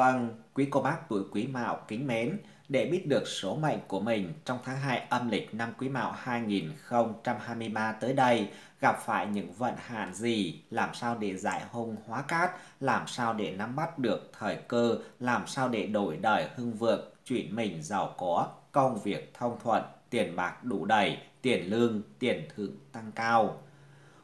Vâng, quý cô bác tuổi quý Mão kính mến, để biết được số mệnh của mình trong tháng 2 âm lịch năm quý Mão 2023 tới đây, gặp phải những vận hạn gì, làm sao để giải hung hóa cát, làm sao để nắm bắt được thời cơ, làm sao để đổi đời hưng vượng, chuyển mình giàu có, công việc thông thuận, tiền bạc đủ đầy, tiền lương, tiền thưởng tăng cao.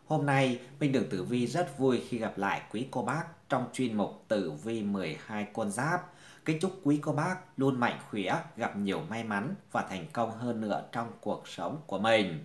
Hôm nay, Minh Đường Tử Vi rất vui khi gặp lại quý cô bác trong chuyên mục Tử Vi 12 con giáp. Kính chúc quý cô bác luôn mạnh khỏe, gặp nhiều may mắn và thành công hơn nữa trong cuộc sống của mình.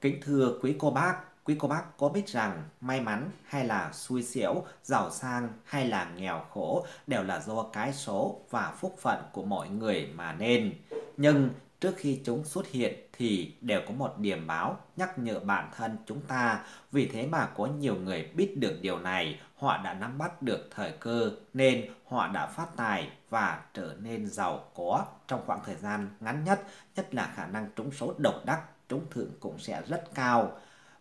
Kính thưa quý cô bác, quý cô bác có biết rằng may mắn hay là xui xẻo, giàu sang hay là nghèo khổ đều là do cái số và phúc phận của mọi người mà nên. Nhưng Trước khi chúng xuất hiện thì đều có một điểm báo nhắc nhở bản thân chúng ta. Vì thế mà có nhiều người biết được điều này, họ đã nắm bắt được thời cơ nên họ đã phát tài và trở nên giàu có trong khoảng thời gian ngắn nhất, nhất là khả năng trúng số độc đắc, trúng thưởng cũng sẽ rất cao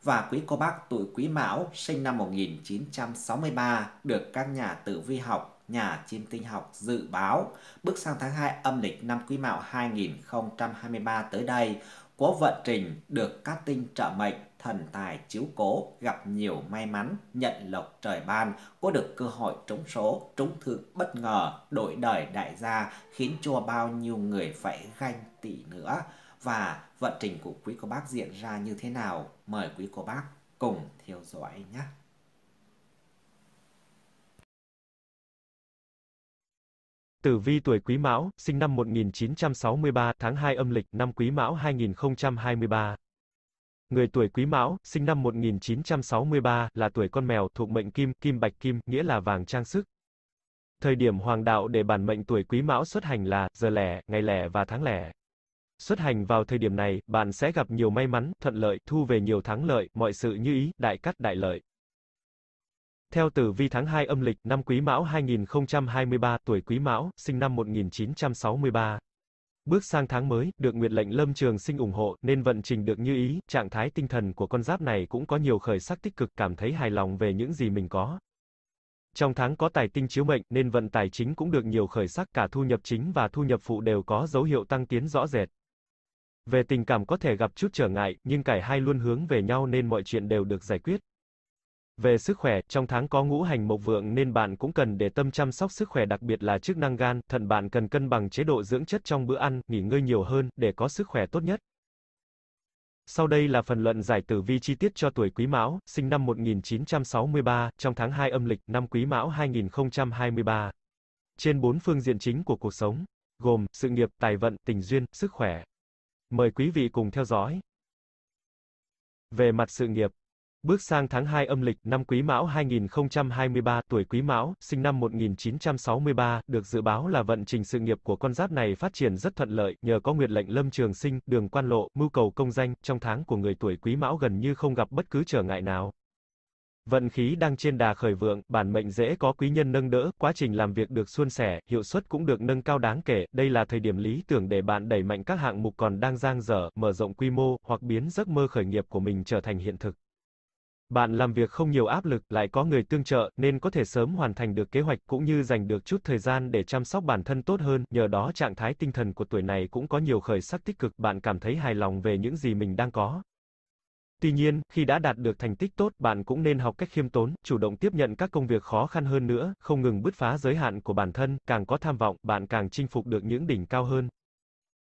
và quý cô bác tuổi Quý Mão sinh năm 1963 được các nhà tử vi học nhà chiêm tinh học dự báo bước sang tháng 2 âm lịch năm Quý Mão 2023 tới đây, có vận trình được các tinh trợ mệnh thần tài chiếu cố gặp nhiều may mắn nhận lộc trời ban có được cơ hội trúng số trúng thưởng bất ngờ đổi đời đại gia khiến cho bao nhiêu người phải ganh tị nữa và vận trình của quý cô bác diễn ra như thế nào mời quý cô bác cùng theo dõi nhé Tử vi tuổi Quý Mão, sinh năm 1963, tháng 2 âm lịch, năm Quý Mão 2023. Người tuổi Quý Mão, sinh năm 1963, là tuổi con mèo, thuộc mệnh kim, kim bạch kim, nghĩa là vàng trang sức. Thời điểm hoàng đạo để bản mệnh tuổi Quý Mão xuất hành là giờ lẻ, ngày lẻ và tháng lẻ. Xuất hành vào thời điểm này, bạn sẽ gặp nhiều may mắn, thuận lợi, thu về nhiều thắng lợi, mọi sự như ý, đại cát đại lợi. Theo tử vi tháng 2 âm lịch, năm Quý Mão 2023, tuổi Quý Mão, sinh năm 1963. Bước sang tháng mới, được nguyệt lệnh Lâm Trường Sinh ủng hộ, nên vận trình được như ý, trạng thái tinh thần của con giáp này cũng có nhiều khởi sắc tích cực, cảm thấy hài lòng về những gì mình có. Trong tháng có tài tinh chiếu mệnh, nên vận tài chính cũng được nhiều khởi sắc, cả thu nhập chính và thu nhập phụ đều có dấu hiệu tăng tiến rõ rệt. Về tình cảm có thể gặp chút trở ngại, nhưng cả hai luôn hướng về nhau nên mọi chuyện đều được giải quyết. Về sức khỏe, trong tháng có ngũ hành mộc vượng nên bạn cũng cần để tâm chăm sóc sức khỏe đặc biệt là chức năng gan, thận bạn cần cân bằng chế độ dưỡng chất trong bữa ăn, nghỉ ngơi nhiều hơn, để có sức khỏe tốt nhất. Sau đây là phần luận giải tử vi chi tiết cho tuổi Quý Mão, sinh năm 1963, trong tháng 2 âm lịch, năm Quý Mão 2023. Trên bốn phương diện chính của cuộc sống, gồm sự nghiệp, tài vận, tình duyên, sức khỏe. Mời quý vị cùng theo dõi. Về mặt sự nghiệp, Bước sang tháng 2 âm lịch, năm Quý Mão 2023, tuổi Quý Mão, sinh năm 1963, được dự báo là vận trình sự nghiệp của con giáp này phát triển rất thuận lợi, nhờ có nguyệt lệnh lâm trường sinh, đường quan lộ, mưu cầu công danh, trong tháng của người tuổi Quý Mão gần như không gặp bất cứ trở ngại nào. Vận khí đang trên đà khởi vượng, bản mệnh dễ có quý nhân nâng đỡ, quá trình làm việc được suôn sẻ, hiệu suất cũng được nâng cao đáng kể, đây là thời điểm lý tưởng để bạn đẩy mạnh các hạng mục còn đang dang dở, mở rộng quy mô, hoặc biến giấc mơ khởi nghiệp của mình trở thành hiện thực. Bạn làm việc không nhiều áp lực, lại có người tương trợ, nên có thể sớm hoàn thành được kế hoạch cũng như dành được chút thời gian để chăm sóc bản thân tốt hơn, nhờ đó trạng thái tinh thần của tuổi này cũng có nhiều khởi sắc tích cực, bạn cảm thấy hài lòng về những gì mình đang có. Tuy nhiên, khi đã đạt được thành tích tốt, bạn cũng nên học cách khiêm tốn, chủ động tiếp nhận các công việc khó khăn hơn nữa, không ngừng bứt phá giới hạn của bản thân, càng có tham vọng, bạn càng chinh phục được những đỉnh cao hơn.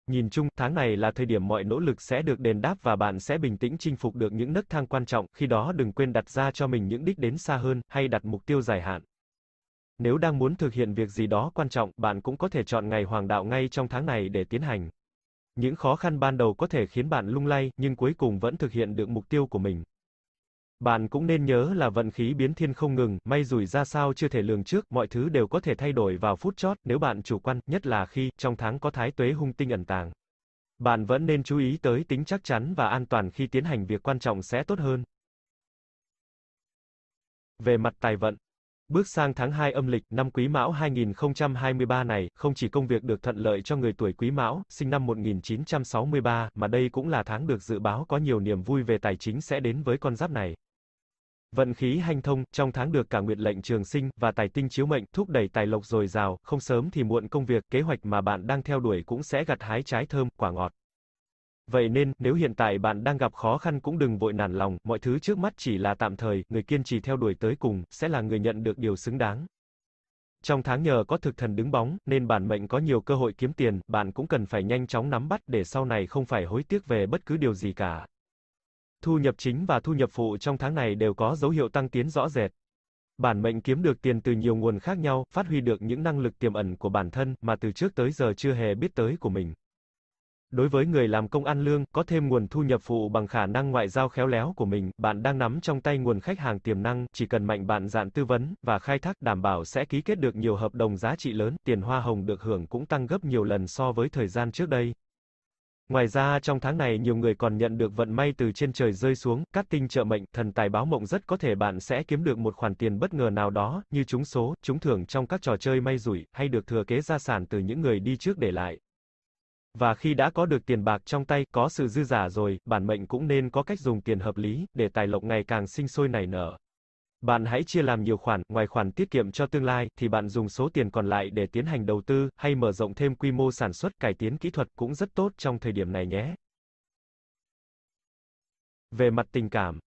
Nhìn chung, tháng này là thời điểm mọi nỗ lực sẽ được đền đáp và bạn sẽ bình tĩnh chinh phục được những nấc thang quan trọng, khi đó đừng quên đặt ra cho mình những đích đến xa hơn, hay đặt mục tiêu dài hạn. Nếu đang muốn thực hiện việc gì đó quan trọng, bạn cũng có thể chọn ngày hoàng đạo ngay trong tháng này để tiến hành. Những khó khăn ban đầu có thể khiến bạn lung lay, nhưng cuối cùng vẫn thực hiện được mục tiêu của mình. Bạn cũng nên nhớ là vận khí biến thiên không ngừng, may rủi ra sao chưa thể lường trước, mọi thứ đều có thể thay đổi vào phút chót nếu bạn chủ quan, nhất là khi trong tháng có thái tuế hung tinh ẩn tàng. Bạn vẫn nên chú ý tới tính chắc chắn và an toàn khi tiến hành việc quan trọng sẽ tốt hơn. Về mặt tài vận, Bước sang tháng 2 âm lịch năm Quý Mão 2023 này, không chỉ công việc được thuận lợi cho người tuổi Quý Mão, sinh năm 1963, mà đây cũng là tháng được dự báo có nhiều niềm vui về tài chính sẽ đến với con giáp này. Vận khí hanh thông, trong tháng được cả nguyệt lệnh trường sinh, và tài tinh chiếu mệnh, thúc đẩy tài lộc dồi dào, không sớm thì muộn công việc, kế hoạch mà bạn đang theo đuổi cũng sẽ gặt hái trái thơm, quả ngọt. Vậy nên, nếu hiện tại bạn đang gặp khó khăn cũng đừng vội nản lòng, mọi thứ trước mắt chỉ là tạm thời, người kiên trì theo đuổi tới cùng, sẽ là người nhận được điều xứng đáng. Trong tháng nhờ có thực thần đứng bóng, nên bản mệnh có nhiều cơ hội kiếm tiền, bạn cũng cần phải nhanh chóng nắm bắt để sau này không phải hối tiếc về bất cứ điều gì cả thu nhập chính và thu nhập phụ trong tháng này đều có dấu hiệu tăng tiến rõ rệt. Bản mệnh kiếm được tiền từ nhiều nguồn khác nhau, phát huy được những năng lực tiềm ẩn của bản thân mà từ trước tới giờ chưa hề biết tới của mình. Đối với người làm công ăn lương, có thêm nguồn thu nhập phụ bằng khả năng ngoại giao khéo léo của mình, bạn đang nắm trong tay nguồn khách hàng tiềm năng, chỉ cần mạnh bạn dạn tư vấn và khai thác đảm bảo sẽ ký kết được nhiều hợp đồng giá trị lớn, tiền hoa hồng được hưởng cũng tăng gấp nhiều lần so với thời gian trước đây. Ngoài ra trong tháng này nhiều người còn nhận được vận may từ trên trời rơi xuống, các tinh trợ mệnh, thần tài báo mộng rất có thể bạn sẽ kiếm được một khoản tiền bất ngờ nào đó, như trúng số, trúng thưởng trong các trò chơi may rủi, hay được thừa kế gia sản từ những người đi trước để lại. Và khi đã có được tiền bạc trong tay, có sự dư giả rồi, bản mệnh cũng nên có cách dùng tiền hợp lý, để tài lộc ngày càng sinh sôi nảy nở. Bạn hãy chia làm nhiều khoản, ngoài khoản tiết kiệm cho tương lai, thì bạn dùng số tiền còn lại để tiến hành đầu tư, hay mở rộng thêm quy mô sản xuất, cải tiến kỹ thuật cũng rất tốt trong thời điểm này nhé. Về mặt tình cảm,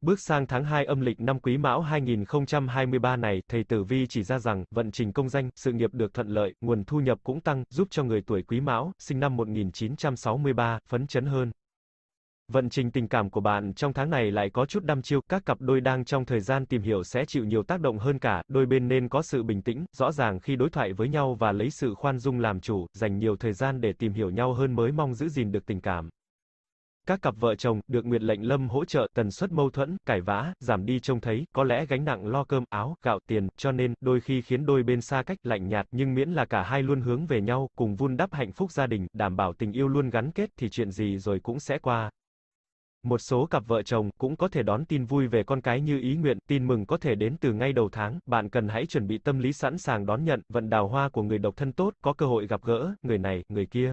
Bước sang tháng 2 âm lịch năm Quý Mão 2023 này, thầy Tử Vi chỉ ra rằng, vận trình công danh, sự nghiệp được thuận lợi, nguồn thu nhập cũng tăng, giúp cho người tuổi Quý Mão, sinh năm 1963, phấn chấn hơn. Vận trình tình cảm của bạn trong tháng này lại có chút đăm chiêu, các cặp đôi đang trong thời gian tìm hiểu sẽ chịu nhiều tác động hơn cả, đôi bên nên có sự bình tĩnh, rõ ràng khi đối thoại với nhau và lấy sự khoan dung làm chủ, dành nhiều thời gian để tìm hiểu nhau hơn mới mong giữ gìn được tình cảm. Các cặp vợ chồng được Nguyệt Lệnh Lâm hỗ trợ tần suất mâu thuẫn, cãi vã, giảm đi trông thấy, có lẽ gánh nặng lo cơm, áo, gạo, tiền, cho nên đôi khi khiến đôi bên xa cách, lạnh nhạt, nhưng miễn là cả hai luôn hướng về nhau, cùng vun đắp hạnh phúc gia đình, đảm bảo tình yêu luôn gắn kết thì chuyện gì rồi cũng sẽ qua. Một số cặp vợ chồng cũng có thể đón tin vui về con cái như ý nguyện, tin mừng có thể đến từ ngay đầu tháng, bạn cần hãy chuẩn bị tâm lý sẵn sàng đón nhận vận đào hoa của người độc thân tốt, có cơ hội gặp gỡ người này, người kia.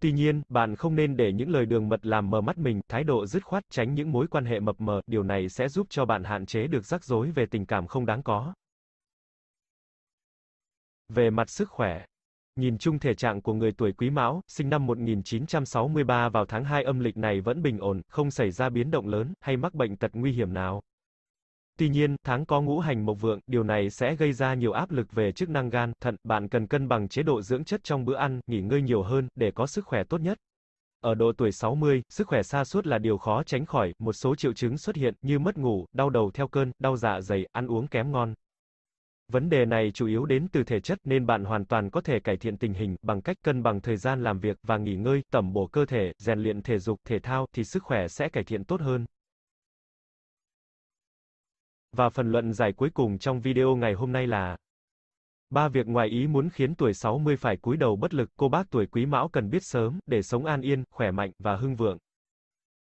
Tuy nhiên, bạn không nên để những lời đường mật làm mờ mắt mình, thái độ dứt khoát, tránh những mối quan hệ mập mờ, điều này sẽ giúp cho bạn hạn chế được rắc rối về tình cảm không đáng có. Về mặt sức khỏe Nhìn chung thể trạng của người tuổi Quý Mão, sinh năm 1963 vào tháng 2 âm lịch này vẫn bình ổn, không xảy ra biến động lớn hay mắc bệnh tật nguy hiểm nào. Tuy nhiên, tháng có ngũ hành mộc vượng, điều này sẽ gây ra nhiều áp lực về chức năng gan, thận, bạn cần cân bằng chế độ dưỡng chất trong bữa ăn, nghỉ ngơi nhiều hơn để có sức khỏe tốt nhất. Ở độ tuổi 60, sức khỏe xa suốt là điều khó tránh khỏi, một số triệu chứng xuất hiện như mất ngủ, đau đầu theo cơn, đau dạ dày, ăn uống kém ngon. Vấn đề này chủ yếu đến từ thể chất nên bạn hoàn toàn có thể cải thiện tình hình bằng cách cân bằng thời gian làm việc và nghỉ ngơi, tẩm bổ cơ thể, rèn luyện thể dục, thể thao thì sức khỏe sẽ cải thiện tốt hơn. Và phần luận giải cuối cùng trong video ngày hôm nay là Ba việc ngoài ý muốn khiến tuổi 60 phải cúi đầu bất lực, cô bác tuổi Quý Mão cần biết sớm để sống an yên, khỏe mạnh và hưng vượng.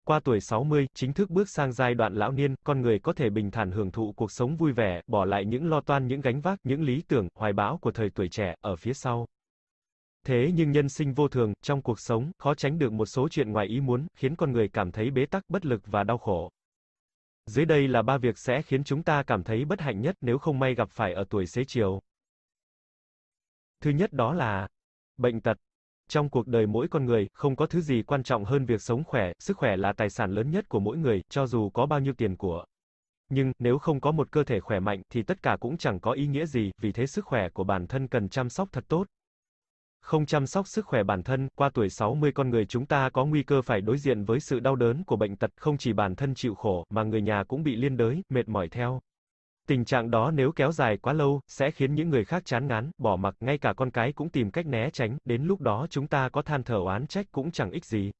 Qua tuổi 60, chính thức bước sang giai đoạn lão niên, con người có thể bình thản hưởng thụ cuộc sống vui vẻ, bỏ lại những lo toan những gánh vác, những lý tưởng, hoài bão của thời tuổi trẻ, ở phía sau. Thế nhưng nhân sinh vô thường, trong cuộc sống, khó tránh được một số chuyện ngoài ý muốn, khiến con người cảm thấy bế tắc, bất lực và đau khổ. Dưới đây là ba việc sẽ khiến chúng ta cảm thấy bất hạnh nhất nếu không may gặp phải ở tuổi xế chiều. Thứ nhất đó là bệnh tật. Trong cuộc đời mỗi con người, không có thứ gì quan trọng hơn việc sống khỏe, sức khỏe là tài sản lớn nhất của mỗi người, cho dù có bao nhiêu tiền của. Nhưng, nếu không có một cơ thể khỏe mạnh, thì tất cả cũng chẳng có ý nghĩa gì, vì thế sức khỏe của bản thân cần chăm sóc thật tốt. Không chăm sóc sức khỏe bản thân, qua tuổi 60 con người chúng ta có nguy cơ phải đối diện với sự đau đớn của bệnh tật, không chỉ bản thân chịu khổ, mà người nhà cũng bị liên đới, mệt mỏi theo. Tình trạng đó nếu kéo dài quá lâu, sẽ khiến những người khác chán ngán, bỏ mặc, ngay cả con cái cũng tìm cách né tránh, đến lúc đó chúng ta có than thở oán trách cũng chẳng ích gì.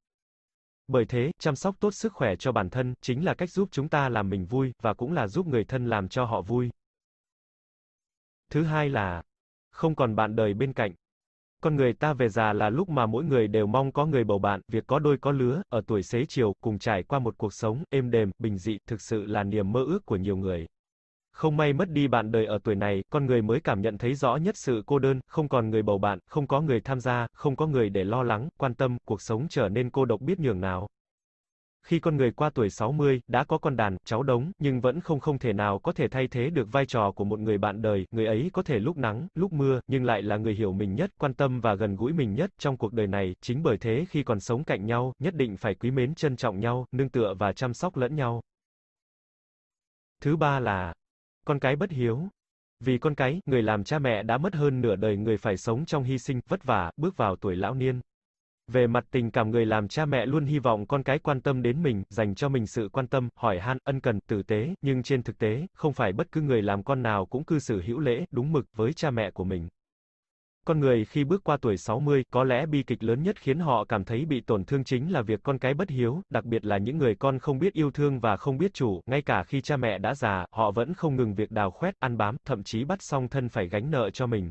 Bởi thế, chăm sóc tốt sức khỏe cho bản thân, chính là cách giúp chúng ta làm mình vui, và cũng là giúp người thân làm cho họ vui. Thứ hai là, không còn bạn đời bên cạnh. Con người ta về già là lúc mà mỗi người đều mong có người bầu bạn, việc có đôi có lứa, ở tuổi xế chiều, cùng trải qua một cuộc sống, êm đềm, bình dị, thực sự là niềm mơ ước của nhiều người. Không may mất đi bạn đời ở tuổi này, con người mới cảm nhận thấy rõ nhất sự cô đơn, không còn người bầu bạn, không có người tham gia, không có người để lo lắng, quan tâm, cuộc sống trở nên cô độc biết nhường nào. Khi con người qua tuổi 60, đã có con đàn, cháu đống, nhưng vẫn không không thể nào có thể thay thế được vai trò của một người bạn đời, người ấy có thể lúc nắng, lúc mưa, nhưng lại là người hiểu mình nhất, quan tâm và gần gũi mình nhất trong cuộc đời này, chính bởi thế khi còn sống cạnh nhau, nhất định phải quý mến trân trọng nhau, nương tựa và chăm sóc lẫn nhau. Thứ ba là con cái bất hiếu. Vì con cái, người làm cha mẹ đã mất hơn nửa đời người phải sống trong hy sinh, vất vả, bước vào tuổi lão niên. Về mặt tình cảm người làm cha mẹ luôn hy vọng con cái quan tâm đến mình, dành cho mình sự quan tâm, hỏi han, ân cần, tử tế, nhưng trên thực tế, không phải bất cứ người làm con nào cũng cư xử hữu lễ, đúng mực với cha mẹ của mình. Con người khi bước qua tuổi 60, có lẽ bi kịch lớn nhất khiến họ cảm thấy bị tổn thương chính là việc con cái bất hiếu, đặc biệt là những người con không biết yêu thương và không biết chủ, ngay cả khi cha mẹ đã già, họ vẫn không ngừng việc đào khoét, ăn bám, thậm chí bắt song thân phải gánh nợ cho mình.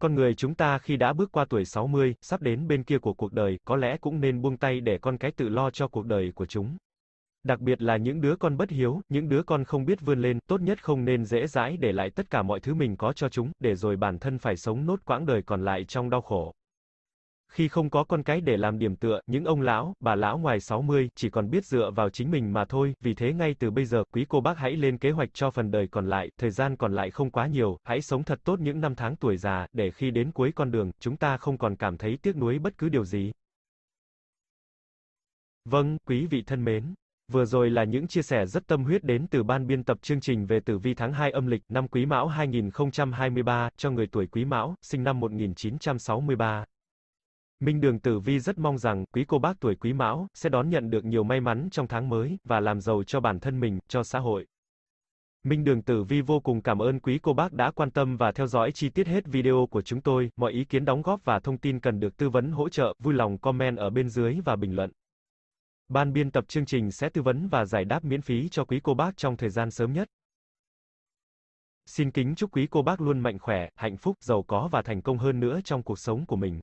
Con người chúng ta khi đã bước qua tuổi 60, sắp đến bên kia của cuộc đời, có lẽ cũng nên buông tay để con cái tự lo cho cuộc đời của chúng. Đặc biệt là những đứa con bất hiếu, những đứa con không biết vươn lên, tốt nhất không nên dễ dãi để lại tất cả mọi thứ mình có cho chúng, để rồi bản thân phải sống nốt quãng đời còn lại trong đau khổ. Khi không có con cái để làm điểm tựa, những ông lão, bà lão ngoài 60 chỉ còn biết dựa vào chính mình mà thôi, vì thế ngay từ bây giờ, quý cô bác hãy lên kế hoạch cho phần đời còn lại, thời gian còn lại không quá nhiều, hãy sống thật tốt những năm tháng tuổi già, để khi đến cuối con đường, chúng ta không còn cảm thấy tiếc nuối bất cứ điều gì. Vâng, quý vị thân mến. Vừa rồi là những chia sẻ rất tâm huyết đến từ ban biên tập chương trình về tử vi tháng 2 âm lịch năm Quý Mão 2023 cho người tuổi Quý Mão, sinh năm 1963. Minh Đường Tử Vi rất mong rằng quý cô bác tuổi Quý Mão sẽ đón nhận được nhiều may mắn trong tháng mới và làm giàu cho bản thân mình, cho xã hội. Minh Đường Tử Vi vô cùng cảm ơn quý cô bác đã quan tâm và theo dõi chi tiết hết video của chúng tôi. Mọi ý kiến đóng góp và thông tin cần được tư vấn hỗ trợ, vui lòng comment ở bên dưới và bình luận. Ban biên tập chương trình sẽ tư vấn và giải đáp miễn phí cho quý cô bác trong thời gian sớm nhất. Xin kính chúc quý cô bác luôn mạnh khỏe, hạnh phúc, giàu có và thành công hơn nữa trong cuộc sống của mình.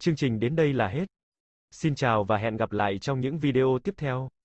Chương trình đến đây là hết. Xin chào và hẹn gặp lại trong những video tiếp theo.